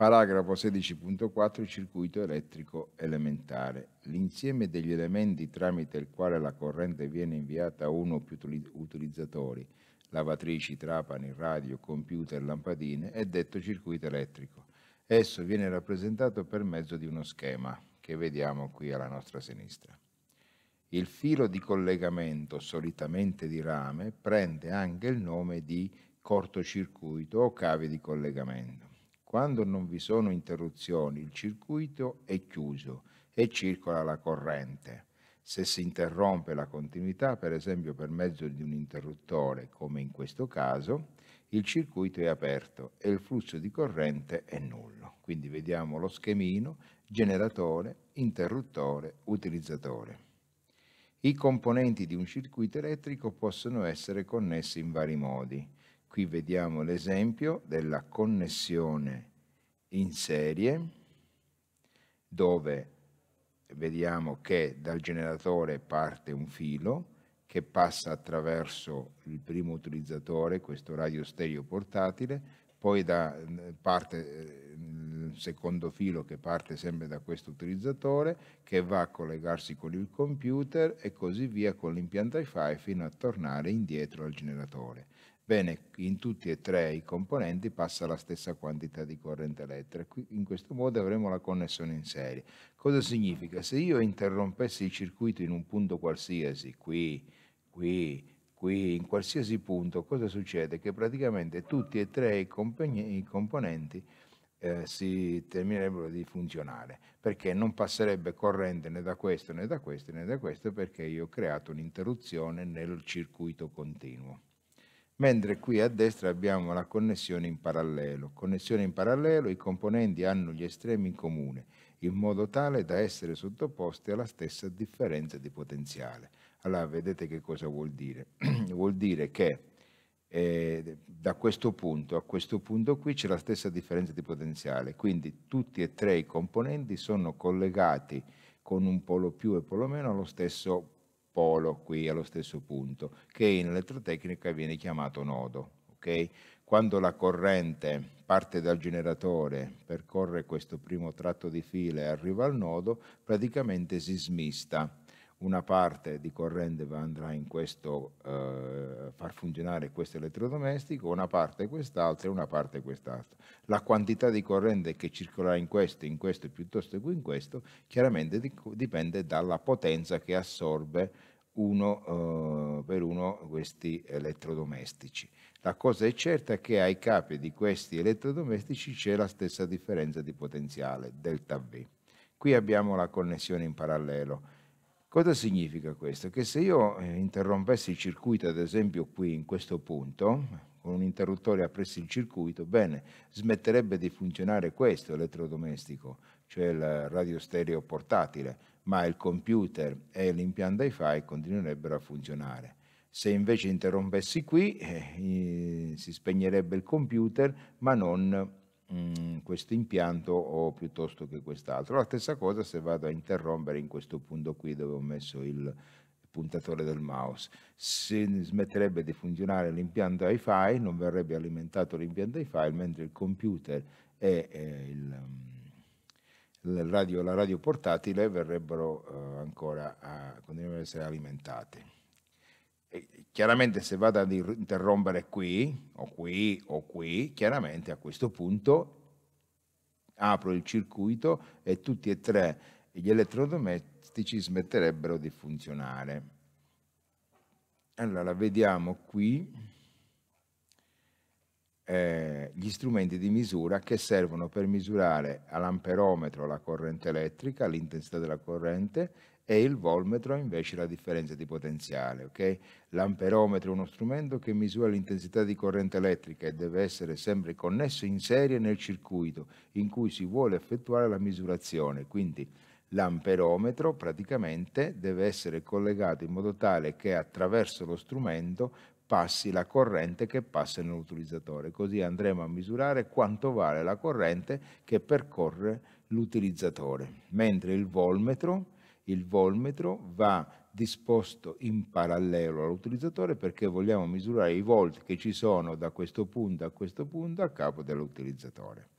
Paragrafo 16.4 Circuito elettrico elementare. L'insieme degli elementi tramite il quale la corrente viene inviata a uno o più utilizzatori, lavatrici, trapani, radio, computer, lampadine, è detto circuito elettrico. Esso viene rappresentato per mezzo di uno schema che vediamo qui alla nostra sinistra. Il filo di collegamento, solitamente di rame, prende anche il nome di cortocircuito o cavi di collegamento quando non vi sono interruzioni, il circuito è chiuso e circola la corrente. Se si interrompe la continuità, per esempio per mezzo di un interruttore, come in questo caso, il circuito è aperto e il flusso di corrente è nullo. Quindi vediamo lo schemino, generatore, interruttore, utilizzatore. I componenti di un circuito elettrico possono essere connessi in vari modi. Qui vediamo l'esempio della connessione in serie dove vediamo che dal generatore parte un filo che passa attraverso il primo utilizzatore, questo radio stereo portatile, poi da, parte eh, il secondo filo che parte sempre da questo utilizzatore, che va a collegarsi con il computer e così via con l'impianto Wi-Fi fino a tornare indietro al generatore. Bene, in tutti e tre i componenti passa la stessa quantità di corrente elettrica. In questo modo avremo la connessione in serie. Cosa significa? Se io interrompessi il circuito in un punto qualsiasi, qui, qui, qui, in qualsiasi punto, cosa succede? Che praticamente tutti e tre i, i componenti eh, si terminerebbero di funzionare, perché non passerebbe corrente né da questo né da questo né da questo, perché io ho creato un'interruzione nel circuito continuo mentre qui a destra abbiamo la connessione in parallelo. Connessione in parallelo, i componenti hanno gli estremi in comune, in modo tale da essere sottoposti alla stessa differenza di potenziale. Allora vedete che cosa vuol dire? vuol dire che eh, da questo punto a questo punto qui c'è la stessa differenza di potenziale, quindi tutti e tre i componenti sono collegati con un polo più e polo meno allo stesso polo qui allo stesso punto, che in elettrotecnica viene chiamato nodo. Okay? Quando la corrente parte dal generatore, percorre questo primo tratto di fila e arriva al nodo, praticamente si smista una parte di corrente andrà in questo, eh, far funzionare questo elettrodomestico, una parte quest'altra e una parte quest'altra. La quantità di corrente che circolerà in questo, in questo piuttosto che in questo, chiaramente dipende dalla potenza che assorbe uno eh, per uno questi elettrodomestici. La cosa è certa è che ai capi di questi elettrodomestici c'è la stessa differenza di potenziale, delta V. Qui abbiamo la connessione in parallelo Cosa significa questo? Che se io eh, interrompessi il circuito, ad esempio qui in questo punto, con un interruttore apressi il circuito, bene, smetterebbe di funzionare questo elettrodomestico, cioè il radio stereo portatile, ma il computer e l'impianto wi fi continuerebbero a funzionare. Se invece interrompessi qui, eh, si spegnerebbe il computer, ma non Mm, questo impianto o piuttosto che quest'altro. La stessa cosa se vado a interrompere in questo punto qui dove ho messo il puntatore del mouse. Se smetterebbe di funzionare l'impianto hi-fi, non verrebbe alimentato l'impianto hi-fi, mentre il computer e eh, il, mm, il radio, la radio portatile verrebbero eh, ancora a eh, continuare essere alimentati chiaramente se vado ad interrompere qui o qui o qui, chiaramente a questo punto apro il circuito e tutti e tre gli elettrodomestici smetterebbero di funzionare. Allora, vediamo qui. Eh, gli strumenti di misura che servono per misurare all'amperometro la corrente elettrica, l'intensità della corrente e il volmetro invece la differenza di potenziale. Okay? L'amperometro è uno strumento che misura l'intensità di corrente elettrica e deve essere sempre connesso in serie nel circuito in cui si vuole effettuare la misurazione. Quindi l'amperometro praticamente deve essere collegato in modo tale che attraverso lo strumento passi la corrente che passa nell'utilizzatore. Così andremo a misurare quanto vale la corrente che percorre l'utilizzatore, mentre il volmetro, il volmetro va disposto in parallelo all'utilizzatore perché vogliamo misurare i volt che ci sono da questo punto a questo punto a capo dell'utilizzatore.